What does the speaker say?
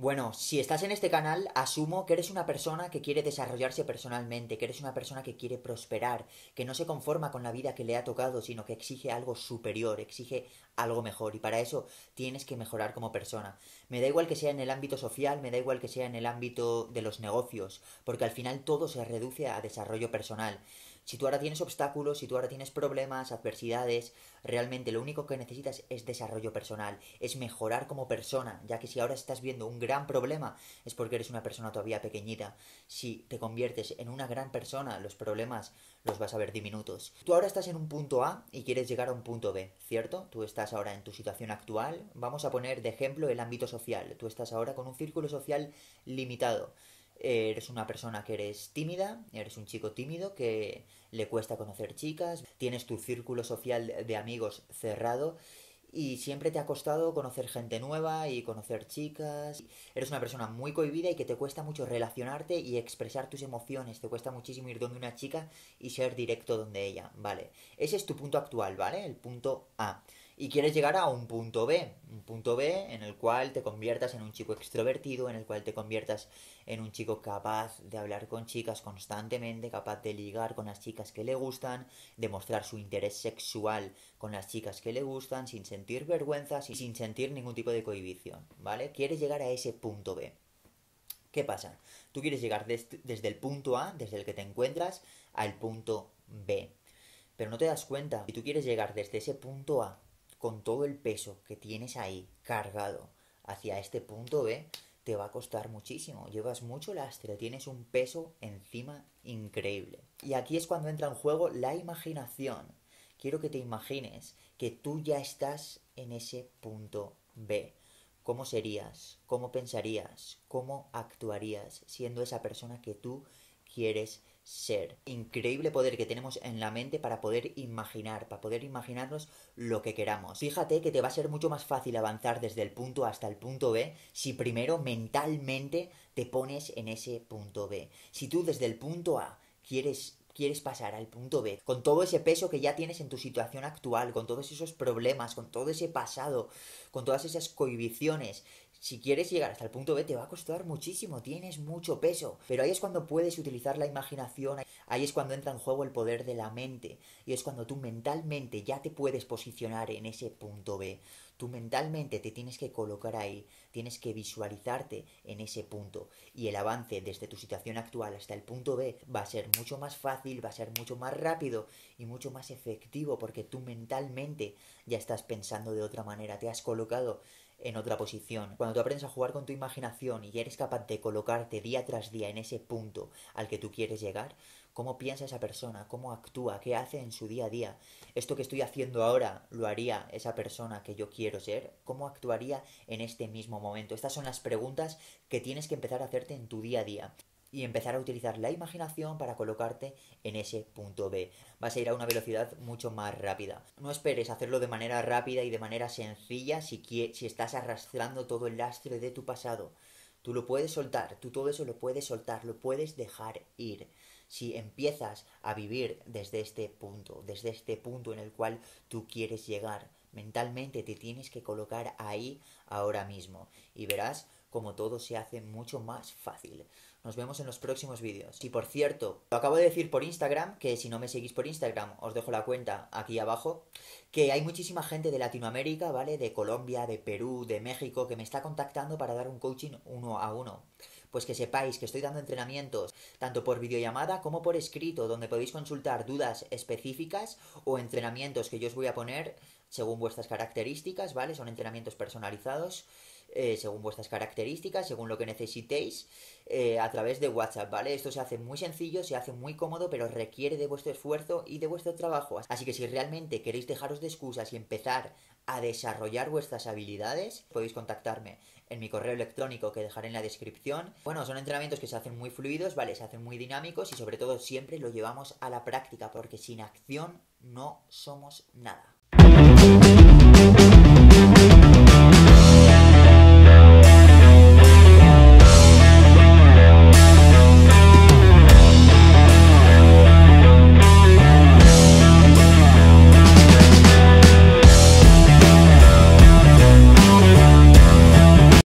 Bueno, si estás en este canal, asumo que eres una persona que quiere desarrollarse personalmente, que eres una persona que quiere prosperar, que no se conforma con la vida que le ha tocado, sino que exige algo superior, exige algo mejor, y para eso tienes que mejorar como persona. Me da igual que sea en el ámbito social, me da igual que sea en el ámbito de los negocios, porque al final todo se reduce a desarrollo personal. Si tú ahora tienes obstáculos, si tú ahora tienes problemas, adversidades, realmente lo único que necesitas es desarrollo personal, es mejorar como persona, ya que si ahora estás viendo un gran problema es porque eres una persona todavía pequeñita. Si te conviertes en una gran persona, los problemas los vas a ver diminutos. Tú ahora estás en un punto A y quieres llegar a un punto B, ¿cierto? Tú estás ahora en tu situación actual. Vamos a poner de ejemplo el ámbito social. Tú estás ahora con un círculo social limitado eres una persona que eres tímida, eres un chico tímido que le cuesta conocer chicas, tienes tu círculo social de amigos cerrado y siempre te ha costado conocer gente nueva y conocer chicas. Eres una persona muy cohibida y que te cuesta mucho relacionarte y expresar tus emociones. Te cuesta muchísimo ir donde una chica y ser directo donde ella, ¿vale? Ese es tu punto actual, ¿vale? El punto A y quieres llegar a un punto B, un punto B en el cual te conviertas en un chico extrovertido, en el cual te conviertas en un chico capaz de hablar con chicas constantemente, capaz de ligar con las chicas que le gustan, de mostrar su interés sexual con las chicas que le gustan, sin sentir vergüenza y sin sentir ningún tipo de cohibición, ¿vale? Quieres llegar a ese punto B. ¿Qué pasa? Tú quieres llegar desde el punto A, desde el que te encuentras, al punto B. Pero no te das cuenta, si tú quieres llegar desde ese punto A con todo el peso que tienes ahí cargado hacia este punto B, te va a costar muchísimo. Llevas mucho lastre, tienes un peso encima increíble. Y aquí es cuando entra en juego la imaginación. Quiero que te imagines que tú ya estás en ese punto B. ¿Cómo serías? ¿Cómo pensarías? ¿Cómo actuarías siendo esa persona que tú quieres ser. Increíble poder que tenemos en la mente para poder imaginar, para poder imaginarnos lo que queramos. Fíjate que te va a ser mucho más fácil avanzar desde el punto A hasta el punto B si primero mentalmente te pones en ese punto B. Si tú desde el punto A quieres quieres pasar al punto B, con todo ese peso que ya tienes en tu situación actual, con todos esos problemas, con todo ese pasado, con todas esas cohibiciones si quieres llegar hasta el punto B te va a costar muchísimo, tienes mucho peso, pero ahí es cuando puedes utilizar la imaginación, ahí es cuando entra en juego el poder de la mente, y es cuando tú mentalmente ya te puedes posicionar en ese punto B. Tú mentalmente te tienes que colocar ahí, tienes que visualizarte en ese punto. Y el avance desde tu situación actual hasta el punto B va a ser mucho más fácil, va a ser mucho más rápido y mucho más efectivo porque tú mentalmente ya estás pensando de otra manera, te has colocado en otra posición. Cuando tú aprendes a jugar con tu imaginación y eres capaz de colocarte día tras día en ese punto al que tú quieres llegar, cómo piensa esa persona, cómo actúa, qué hace en su día a día, esto que estoy haciendo ahora lo haría esa persona que yo quiero ser, cómo actuaría en este mismo momento. Estas son las preguntas que tienes que empezar a hacerte en tu día a día y empezar a utilizar la imaginación para colocarte en ese punto B. Vas a ir a una velocidad mucho más rápida. No esperes hacerlo de manera rápida y de manera sencilla si, si estás arrastrando todo el lastre de tu pasado. Tú lo puedes soltar, tú todo eso lo puedes soltar, lo puedes dejar ir. Si empiezas a vivir desde este punto, desde este punto en el cual tú quieres llegar, mentalmente te tienes que colocar ahí ahora mismo y verás como todo se hace mucho más fácil. Nos vemos en los próximos vídeos. Y por cierto, lo acabo de decir por Instagram, que si no me seguís por Instagram, os dejo la cuenta aquí abajo, que hay muchísima gente de Latinoamérica, ¿vale? De Colombia, de Perú, de México, que me está contactando para dar un coaching uno a uno pues que sepáis que estoy dando entrenamientos tanto por videollamada como por escrito, donde podéis consultar dudas específicas o entrenamientos que yo os voy a poner según vuestras características, ¿vale? Son entrenamientos personalizados eh, según vuestras características, según lo que necesitéis, eh, a través de WhatsApp, ¿vale? Esto se hace muy sencillo, se hace muy cómodo, pero requiere de vuestro esfuerzo y de vuestro trabajo. Así que si realmente queréis dejaros de excusas y empezar a desarrollar vuestras habilidades, podéis contactarme en mi correo electrónico que dejaré en la descripción. Bueno, son entrenamientos que se hacen muy fluidos, ¿vale? Se hacen muy dinámicos y sobre todo siempre lo llevamos a la práctica, porque sin acción no somos nada.